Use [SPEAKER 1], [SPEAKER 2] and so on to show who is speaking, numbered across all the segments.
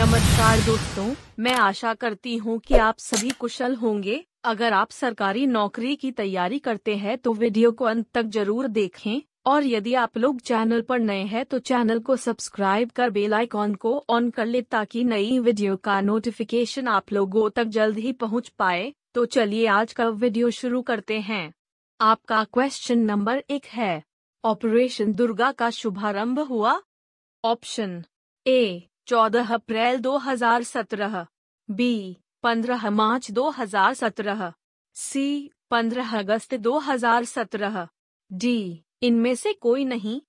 [SPEAKER 1] नमस्कार दोस्तों मैं आशा करती हूँ कि आप सभी कुशल होंगे अगर आप सरकारी नौकरी की तैयारी करते हैं तो वीडियो को अंत तक जरूर देखें और यदि आप लोग चैनल पर नए हैं तो चैनल को सब्सक्राइब कर बेल आइकॉन को ऑन कर ले ताकि नई वीडियो का नोटिफिकेशन आप लोगों तक जल्द ही पहुंच पाए तो चलिए आज का वीडियो शुरू करते हैं आपका क्वेश्चन नंबर एक है ऑपरेशन दुर्गा का शुभारंभ हुआ ऑप्शन ए चौदह अप्रैल 2017 बी पंद्रह मार्च 2017 सी पंद्रह अगस्त 2017 डी इनमें से कोई नहीं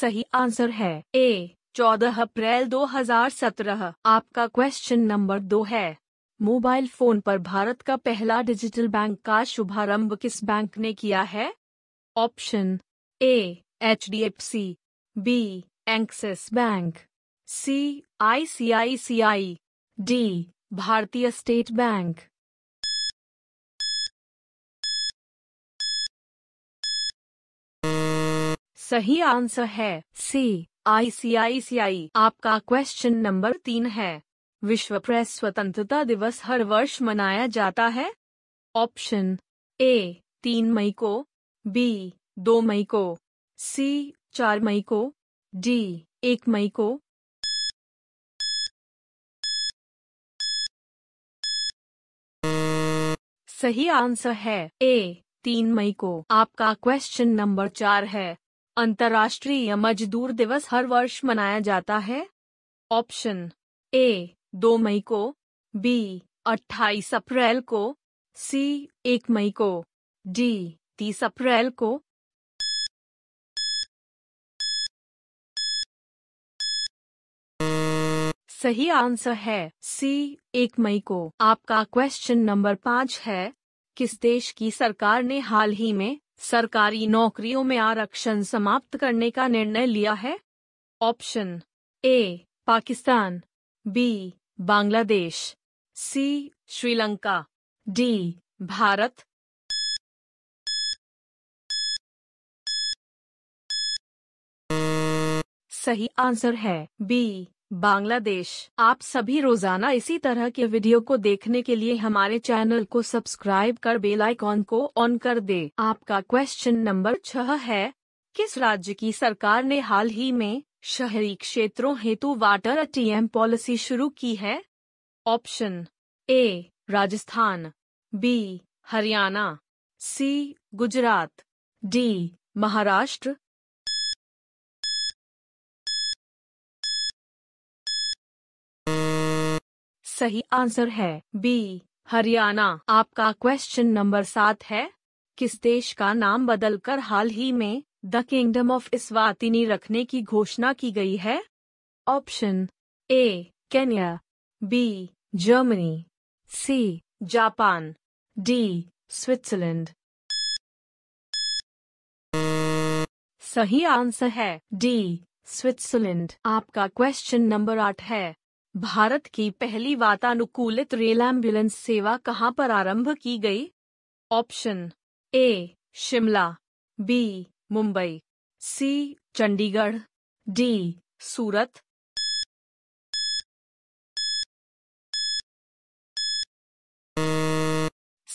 [SPEAKER 1] सही आंसर है ए चौदह अप्रैल 2017 आपका क्वेश्चन नंबर दो है मोबाइल फोन पर भारत का पहला डिजिटल बैंक का शुभारंभ किस बैंक ने किया है option A H D F C B Option bank C I C I C I D भारतीय स्टेट बैंक सही आंसर है सी आई आई सी सी आई आपका क्वेश्चन नंबर तीन है विश्व प्रेस स्वतंत्रता दिवस हर वर्ष मनाया जाता है ऑप्शन ए तीन मई को बी दो मई को सी चार मई को डी एक मई को सही आंसर है ए तीन मई को आपका क्वेश्चन नंबर चार है अंतर्राष्ट्रीय मजदूर दिवस हर वर्ष मनाया जाता है ऑप्शन ए दो मई को बी अट्ठाईस अप्रैल को सी एक मई को डी तीस अप्रैल को सही आंसर है सी एक मई को आपका क्वेश्चन नंबर पाँच है किस देश की सरकार ने हाल ही में सरकारी नौकरियों में आरक्षण समाप्त करने का निर्णय लिया है option A Pakistan B Bangladesh C Sri Lanka D Bharat सही आंसर है बी बांग्लादेश आप सभी रोजाना इसी तरह के वीडियो को देखने के लिए हमारे चैनल को सब्सक्राइब कर बेल आइकॉन को ऑन कर दे आपका क्वेश्चन नंबर छह है किस राज्य की सरकार ने हाल ही में शहरी क्षेत्रों हेतु वाटर टीएम पॉलिसी शुरू की है option A Rajasthan B Haryana C Gujarat D Maharashtra सही आंसर है बी हरियाणा आपका क्वेश्चन नंबर सात है किस देश का नाम बदलकर हाल ही में द किंगडम ऑफ इस्वातिनी रखने की घोषणा की गई है option A Kenya B Germany C Japan D Switzerland सही आंसर है डी स्विट्जरलैंड आपका क्वेश्चन नंबर आठ है भारत की पहली वातानुकूलित रेल एम्बुलेंस सेवा कहाँ पर आरंभ की गई option A Shimla B Mumbai C Chandigarh D Surat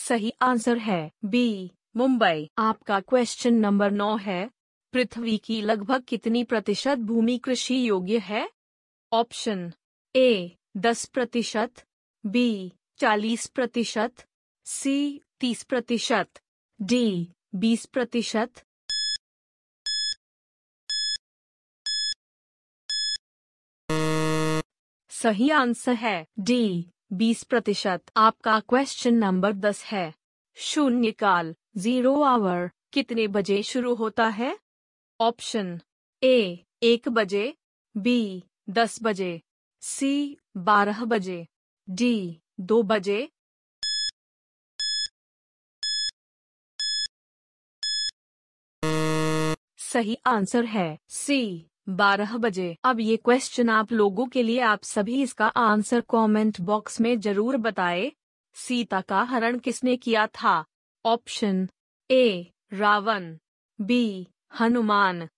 [SPEAKER 1] सही आंसर है बी मुंबई आपका क्वेश्चन नंबर नौ है पृथ्वी की लगभग कितनी प्रतिशत भूमि कृषि योग्य है ऑप्शन ए दस प्रतिशत बी चालीस प्रतिशत सी तीस प्रतिशत डी बीस प्रतिशत सही आंसर है डी बीस प्रतिशत आपका क्वेश्चन नंबर दस है शून्य काल जीरो आवर कितने बजे शुरू होता है ऑप्शन ए एक बजे बी दस बजे सी बारह बजे डी दो बजे सही आंसर है सी बारह बजे अब ये क्वेश्चन आप लोगों के लिए आप सभी इसका आंसर कमेंट बॉक्स में जरूर बताए सीता का हरण किसने किया था option A Ravan B Hanuman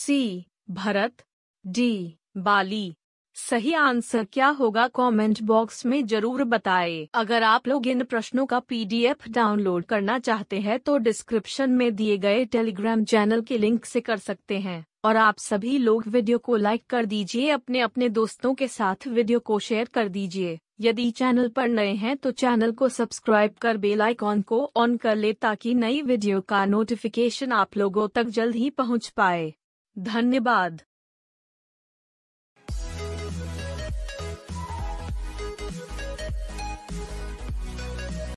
[SPEAKER 1] C Bharat D Bali सही आंसर क्या होगा कमेंट बॉक्स में जरूर बताएं। अगर आप लोग इन प्रश्नों का पीडीएफ डाउनलोड करना चाहते हैं तो डिस्क्रिप्शन में दिए गए टेलीग्राम चैनल के लिंक से कर सकते हैं और आप सभी लोग वीडियो को लाइक कर दीजिए अपने अपने दोस्तों के साथ वीडियो को शेयर कर दीजिए यदि चैनल पर नए हैं तो चैनल को सब्सक्राइब कर बेल आइकॉन को ऑन कर ले ताकि नई वीडियो का नोटिफिकेशन आप लोगों तक जल्द ही पहुंच पाए धन्यवाद